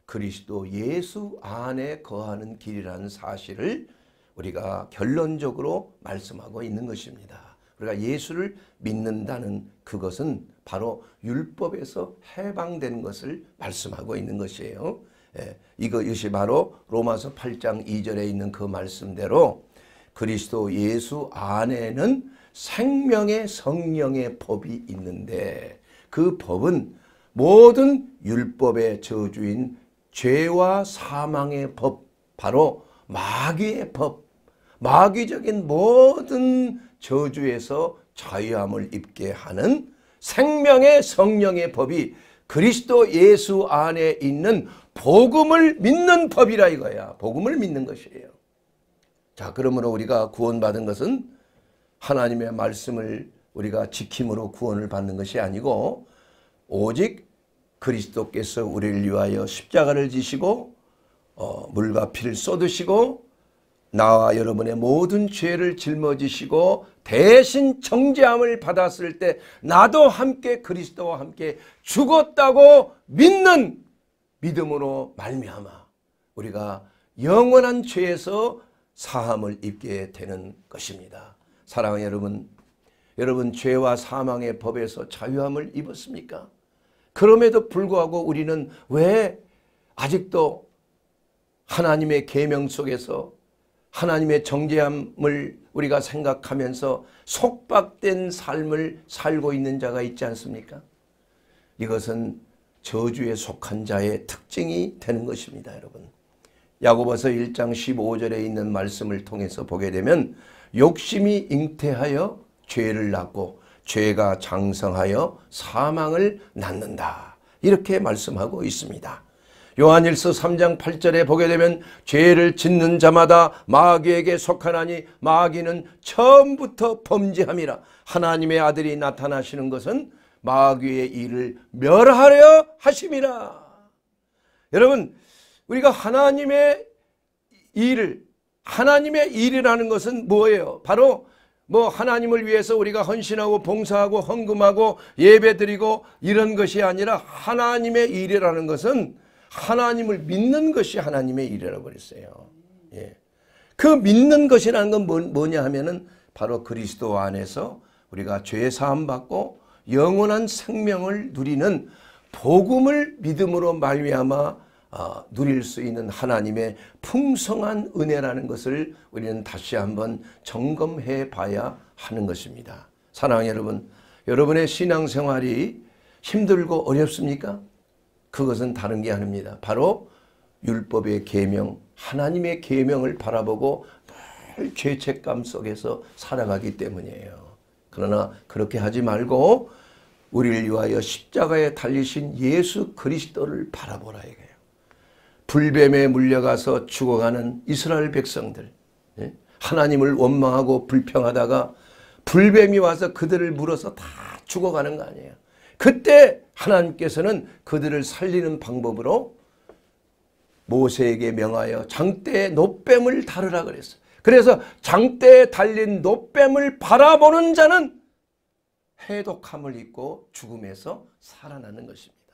그리스도 예수 안에 거하는 길이라는 사실을 우리가 결론적으로 말씀하고 있는 것입니다. 우리가 예수를 믿는다는 그것은 바로 율법에서 해방된 것을 말씀하고 있는 것이에요. 예, 이것이 바로 로마서 8장 2절에 있는 그 말씀대로 그리스도 예수 안에는 생명의 성령의 법이 있는데 그 법은 모든 율법의 저주인 죄와 사망의 법 바로 마귀의 법 마귀적인 모든 저주에서 자유함을 입게 하는 생명의 성령의 법이 그리스도 예수 안에 있는 복음을 믿는 법이라 이거야. 복음을 믿는 것이에요. 자 그러므로 우리가 구원받은 것은 하나님의 말씀을 우리가 지킴으로 구원을 받는 것이 아니고 오직 그리스도께서 우리를 위하여 십자가를 지시고 어, 물과 피를 쏟으시고 나와 여러분의 모든 죄를 짊어지시고 대신 정죄함을 받았을 때 나도 함께 그리스도와 함께 죽었다고 믿는 믿음으로 말미암아 우리가 영원한 죄에서 사함을 입게 되는 것입니다. 사랑하는 여러분, 여러분 죄와 사망의 법에서 자유함을 입었습니까? 그럼에도 불구하고 우리는 왜 아직도 하나님의 계명 속에서 하나님의 정죄함을 우리가 생각하면서 속박된 삶을 살고 있는 자가 있지 않습니까? 이것은 저주에 속한 자의 특징이 되는 것입니다. 여러분. 야고보서 1장 15절에 있는 말씀을 통해서 보게 되면 욕심이 잉태하여 죄를 낳고 죄가 장성하여 사망을 낳는다. 이렇게 말씀하고 있습니다. 요한일서 3장 8절에 보게 되면 죄를 짓는 자마다 마귀에게 속하나니 마귀는 처음부터 범죄함이라 하나님의 아들이 나타나시는 것은 마귀의 일을 멸하려 하심이라. 여러분 우리가 하나님의 일을 하나님의 일이라는 것은 뭐예요? 바로 뭐 하나님을 위해서 우리가 헌신하고 봉사하고 헌금하고 예배드리고 이런 것이 아니라 하나님의 일이라는 것은 하나님을 믿는 것이 하나님의 일이라고 그랬어요. 예. 그 믿는 것이라는 건 뭐, 뭐냐 하면은 바로 그리스도 안에서 우리가 죄 사함 받고 영원한 생명을 누리는 복음을 믿음으로 말미암아 어, 누릴 수 있는 하나님의 풍성한 은혜라는 것을 우리는 다시 한번 점검해 봐야 하는 것입니다. 사랑하는 여러분, 여러분의 신앙생활이 힘들고 어렵습니까? 그것은 다른 게 아닙니다. 바로 율법의 계명, 하나님의 계명을 바라보고 늘 죄책감 속에서 살아가기 때문이에요. 그러나 그렇게 하지 말고 우리를 위하여 십자가에 달리신 예수 그리스도를 바라보라 이거예요. 불뱀에 물려가서 죽어가는 이스라엘 백성들 예? 하나님을 원망하고 불평하다가 불뱀이 와서 그들을 물어서 다 죽어가는 거 아니에요. 그때 하나님께서는 그들을 살리는 방법으로 모세에게 명하여 장대에 노뱀을 다르라 그랬어요. 그래서 장대에 달린 노뱀을 바라보는 자는 해독함을 입고 죽음에서 살아나는 것입니다.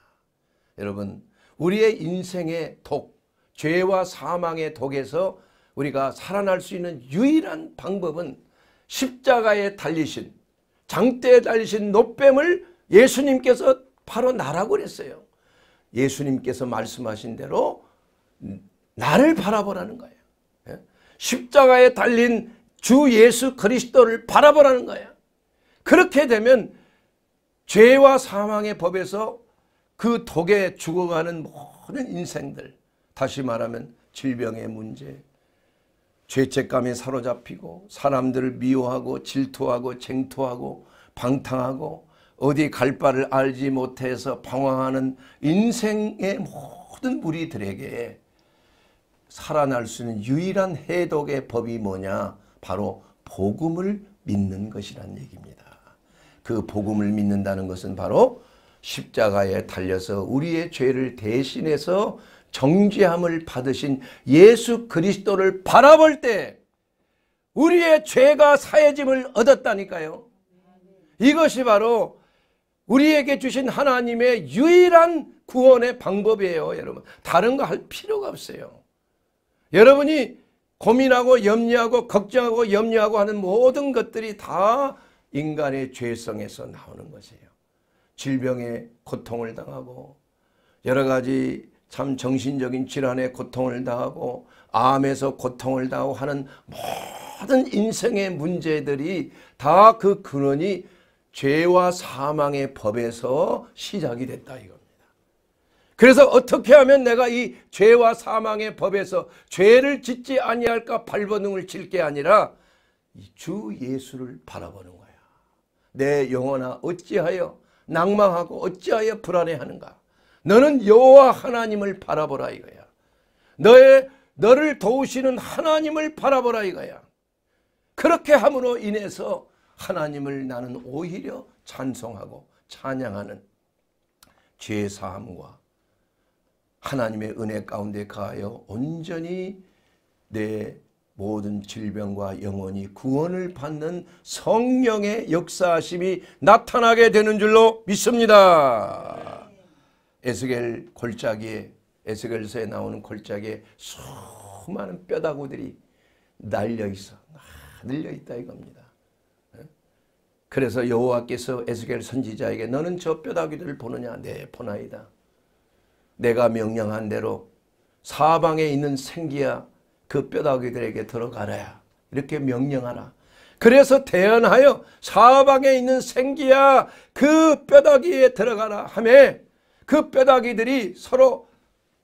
여러분 우리의 인생의 독, 죄와 사망의 독에서 우리가 살아날 수 있는 유일한 방법은 십자가에 달리신 장대에 달리신 노뱀을 예수님께서 바로 나라고 그랬어요. 예수님께서 말씀하신 대로 나를 바라보라는 거예요. 예? 십자가에 달린 주 예수 그리스도를 바라보라는 거예요. 그렇게 되면 죄와 사망의 법에서 그 독에 죽어가는 모든 인생들 다시 말하면 질병의 문제 죄책감에 사로잡히고 사람들을 미워하고 질투하고 쟁투하고 방탕하고 어디 갈 바를 알지 못해서 방황하는 인생의 모든 무리들에게 살아날 수 있는 유일한 해독의 법이 뭐냐 바로 복음을 믿는 것이란 얘기입니다. 그 복음을 믿는다는 것은 바로 십자가에 달려서 우리의 죄를 대신해서 정죄함을 받으신 예수 그리스도를 바라볼 때 우리의 죄가 사해짐을 얻었다니까요. 이것이 바로 우리에게 주신 하나님의 유일한 구원의 방법이에요. 여러분 다른 거 할 필요가 없어요. 여러분이 고민하고 염려하고 걱정하고 염려하고 하는 모든 것들이 다 인간의 죄성에서 나오는 것이에요. 질병에 고통을 당하고 여러 가지 참 정신적인 질환에 고통을 당하고 암에서 고통을 당하고 하는 모든 인생의 문제들이 다 그 근원이 죄와 사망의 법에서 시작이 됐다 이겁니다. 그래서 어떻게 하면 내가 이 죄와 사망의 법에서 죄를 짓지 아니할까 발버둥을 칠 게 아니라 주 예수를 바라보는 거야. 내 영혼아 어찌하여 낙망하고 어찌하여 불안해하는가? 너는 여호와 하나님을 바라보라 이거야. 너의 너를 도우시는 하나님을 바라보라 이거야. 그렇게 함으로 인해서 하나님을 나는 오히려 찬송하고 찬양하는 죄 사함과 하나님의 은혜 가운데 가하여 온전히 내 모든 질병과 영혼이 구원을 받는 성령의 역사심이 나타나게 되는 줄로 믿습니다. 에스겔 골짜기에 에스겔서에 나오는 골짜기에 수많은 뼈다구들이 날려 있어. 늘려 아, 있다 이겁니다. 예? 그래서 여호와께서 에스겔 선지자에게 너는 저 뼈다귀들을 보느냐? 네, 보나이다. 내가 명령한 대로 사방에 있는 생기야 그 뼈다귀들에게 들어가라. 야 이렇게 명령하라. 그래서 대언하여 사방에 있는 생기야 그 뼈다귀에 들어가라 하며 그 뼈다귀들이 서로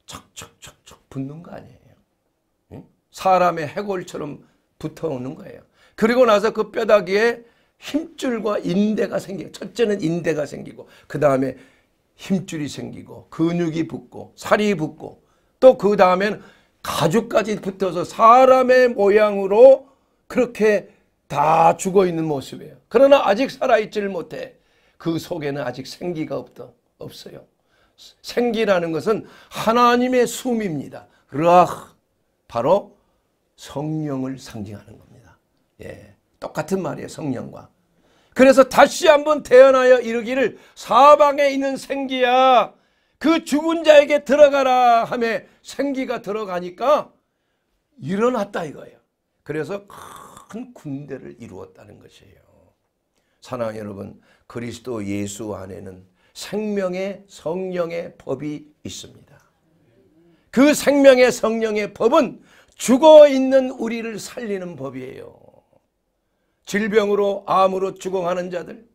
척척척척 붙는 거 아니에요. 사람의 해골처럼 붙어오는 거예요. 그리고 나서 그 뼈다귀에 힘줄과 인대가 생겨요. 첫째는 인대가 생기고 그 다음에 힘줄이 생기고 근육이 붙고 살이 붙고 또 그 다음엔 가죽까지 붙어서 사람의 모양으로 그렇게 다 죽어 있는 모습이에요. 그러나 아직 살아있지 못해. 그 속에는 아직 생기가 없다, 없어요. 생기라는 것은 하나님의 숨입니다. 르아 바로 성령을 상징하는 겁니다. 예, 똑같은 말이에요. 성령과. 그래서 다시 한번 태어나여 이르기를 사방에 있는 생기야 그 죽은 자에게 들어가라 함에 생기가 들어가니까 일어났다 이거예요. 그래서 큰 군대를 이루었다는 것이에요. 사랑 여러분 그리스도 예수 안에는 생명의 성령의 법이 있습니다. 그 생명의 성령의 법은 죽어있는 우리를 살리는 법이에요. 질병으로 암으로 죽어가는 자들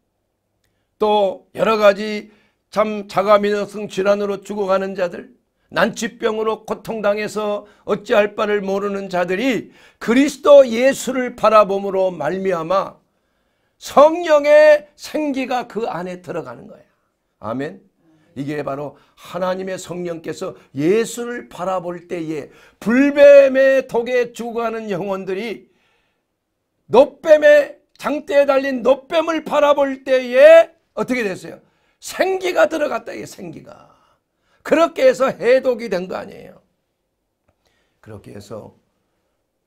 또 여러 가지 참 자가민성 질환으로 죽어가는 자들 난치병으로 고통당해서 어찌할 바를 모르는 자들이 그리스도 예수를 바라봄으로 말미암아 성령의 생기가 그 안에 들어가는 거야. 아멘. 이게 바로 하나님의 성령께서 예수를 바라볼 때에 불뱀의 독에 죽어가는 영혼들이 노뱀의 장대에 달린 노뱀을 바라볼 때에 어떻게 됐어요? 생기가 들어갔다 이 생기가. 그렇게 해서 해독이 된 거 아니에요. 그렇게 해서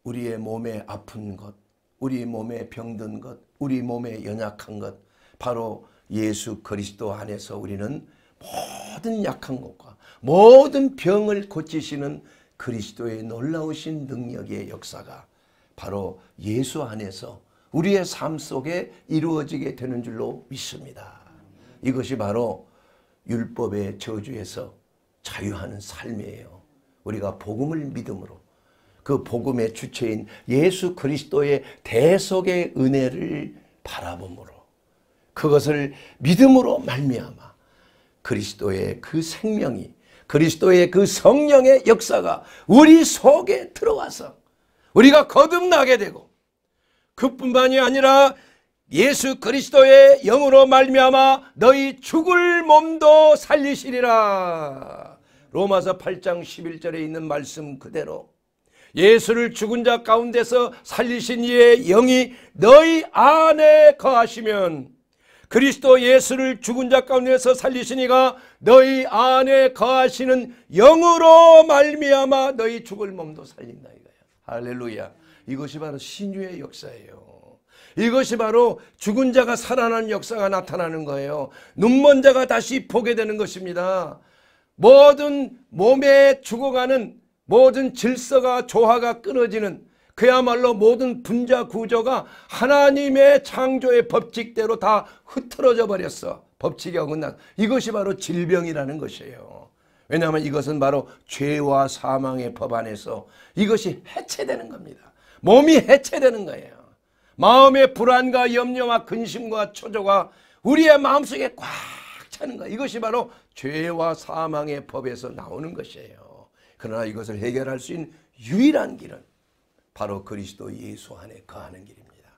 우리의 몸에 아픈 것, 우리 몸에 병든 것, 우리 몸에 연약한 것 바로 예수 그리스도 안에서 우리는 모든 약한 것과 모든 병을 고치시는 그리스도의 놀라우신 능력의 역사가 바로 예수 안에서 우리의 삶 속에 이루어지게 되는 줄로 믿습니다. 이것이 바로 율법의 저주에서 자유하는 삶이에요. 우리가 복음을 믿음으로 그 복음의 주체인 예수 그리스도의 대속의 은혜를 바라봄으로 그것을 믿음으로 말미암아 그리스도의 그 생명이 그리스도의 그 성령의 역사가 우리 속에 들어와서 우리가 거듭나게 되고 그뿐만이 아니라 예수 그리스도의 영으로 말미암아 너희 죽을 몸도 살리시리라. 로마서 8장 11절에 있는 말씀 그대로 예수를 죽은 자 가운데서 살리신 이의 영이 너희 안에 거하시면 그리스도 예수를 죽은 자 가운데서 살리시니가 너희 안에 거하시는 영으로 말미암아 너희 죽을 몸도 살린다 이거야. 할렐루야. 이것이 바로 신유의 역사예요. 이것이 바로 죽은 자가 살아난 역사가 나타나는 거예요. 눈먼 자가 다시 보게 되는 것입니다. 모든 몸에 죽어가는 모든 질서가 조화가 끊어지는 그야말로 모든 분자 구조가 하나님의 창조의 법칙대로 다 흐트러져 버렸어. 법칙이 어긋난 이것이 바로 질병이라는 것이에요. 왜냐하면 이것은 바로 죄와 사망의 법 안에서 이것이 해체되는 겁니다. 몸이 해체되는 거예요. 마음의 불안과 염려와 근심과 초조가 우리의 마음속에 꽉 차는 거 이것이 바로 죄와 사망의 법에서 나오는 것이에요. 그러나 이것을 해결할 수 있는 유일한 길은 바로 그리스도 예수 안에 거하는 길입니다.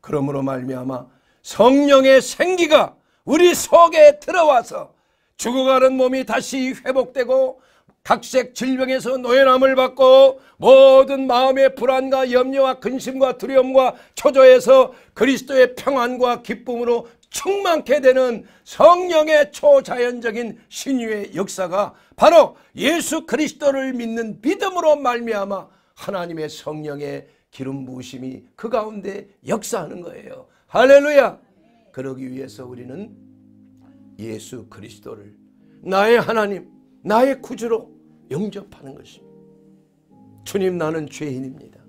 그러므로 말미암아 성령의 생기가 우리 속에 들어와서 죽어가는 몸이 다시 회복되고 각색 질병에서 노예남을 받고 모든 마음의 불안과 염려와 근심과 두려움과 초조에서 그리스도의 평안과 기쁨으로 충만케 되는 성령의 초자연적인 신유의 역사가 바로 예수 그리스도를 믿는 믿음으로 말미암아 하나님의 성령의 기름 부으심이 그 가운데 역사하는 거예요. 할렐루야. 그러기 위해서 우리는 예수 그리스도를 나의 하나님 나의 구주로 영접하는 것입니다. 주님 나는 죄인입니다.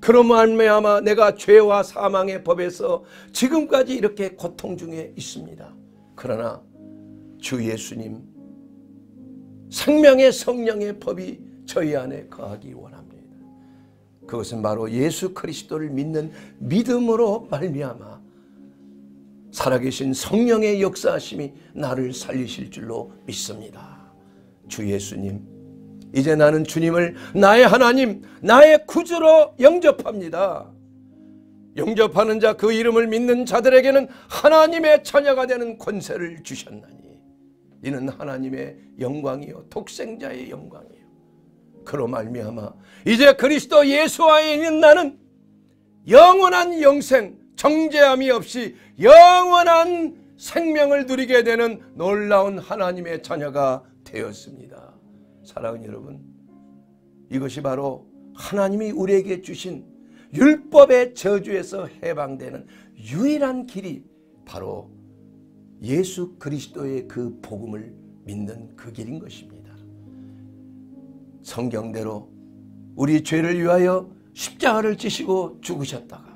그럼 말미암아 내가 죄와 사망의 법에서 지금까지 이렇게 고통 중에 있습니다. 그러나 주 예수님 생명의 성령의 법이 저희 안에 거하기 원합니다. 그것은 바로 예수 그리스도를 믿는 믿음으로 말미암아 살아계신 성령의 역사하심이 나를 살리실 줄로 믿습니다. 주 예수님, 이제 나는 주님을 나의 하나님, 나의 구주로 영접합니다. 영접하는 자 그 이름을 믿는 자들에게는 하나님의 자녀가 되는 권세를 주셨나니 이는 하나님의 영광이요 독생자의 영광이요 그로 말미암아 이제 그리스도 예수 안 있는 나는 영원한 영생 정죄함이 없이 영원한 생명을 누리게 되는 놀라운 하나님의 자녀가 되었습니다. 사랑하는 여러분, 이것이 바로 하나님이 우리에게 주신 율법의 저주에서 해방되는 유일한 길이 바로 예수 그리스도의 그 복음을 믿는 그 길인 것입니다. 성경대로 우리 죄를 위하여 십자가를 지시고 죽으셨다가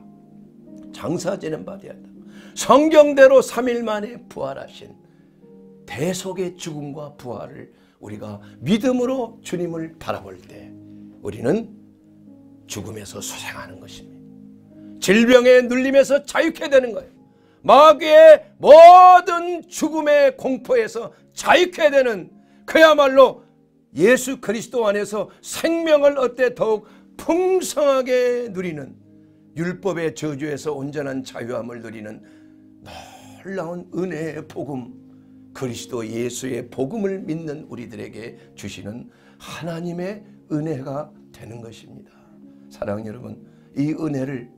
장사 지는 바 되었다. 성경대로 3일 만에 부활하신 대속의 죽음과 부활을 우리가 믿음으로 주님을 바라볼 때 우리는 죽음에서 소생하는 것입니다. 질병에 눌림에서 자유케 되는 거예요. 마귀의 모든 죽음의 공포에서 자유케 되는 그야말로 예수 그리스도 안에서 생명을 어때 더욱 풍성하게 누리는 율법의 저주에서 온전한 자유함을 누리는 놀라운 은혜의 복음 그리스도 예수의 복음을 믿는 우리들에게 주시는 하나님의 은혜가 되는 것입니다. 사랑 여러분 이 은혜를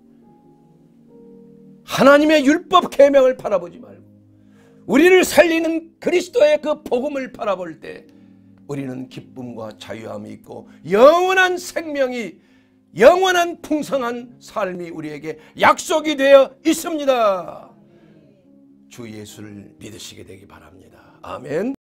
하나님의 율법 계명을 바라보지 말고 우리를 살리는 그리스도의 그 복음을 바라볼 때 우리는 기쁨과 자유함이 있고 영원한 생명이 영원한 풍성한 삶이 우리에게 약속이 되어 있습니다. 주 예수를 믿으시게 되기 바랍니다. 아멘.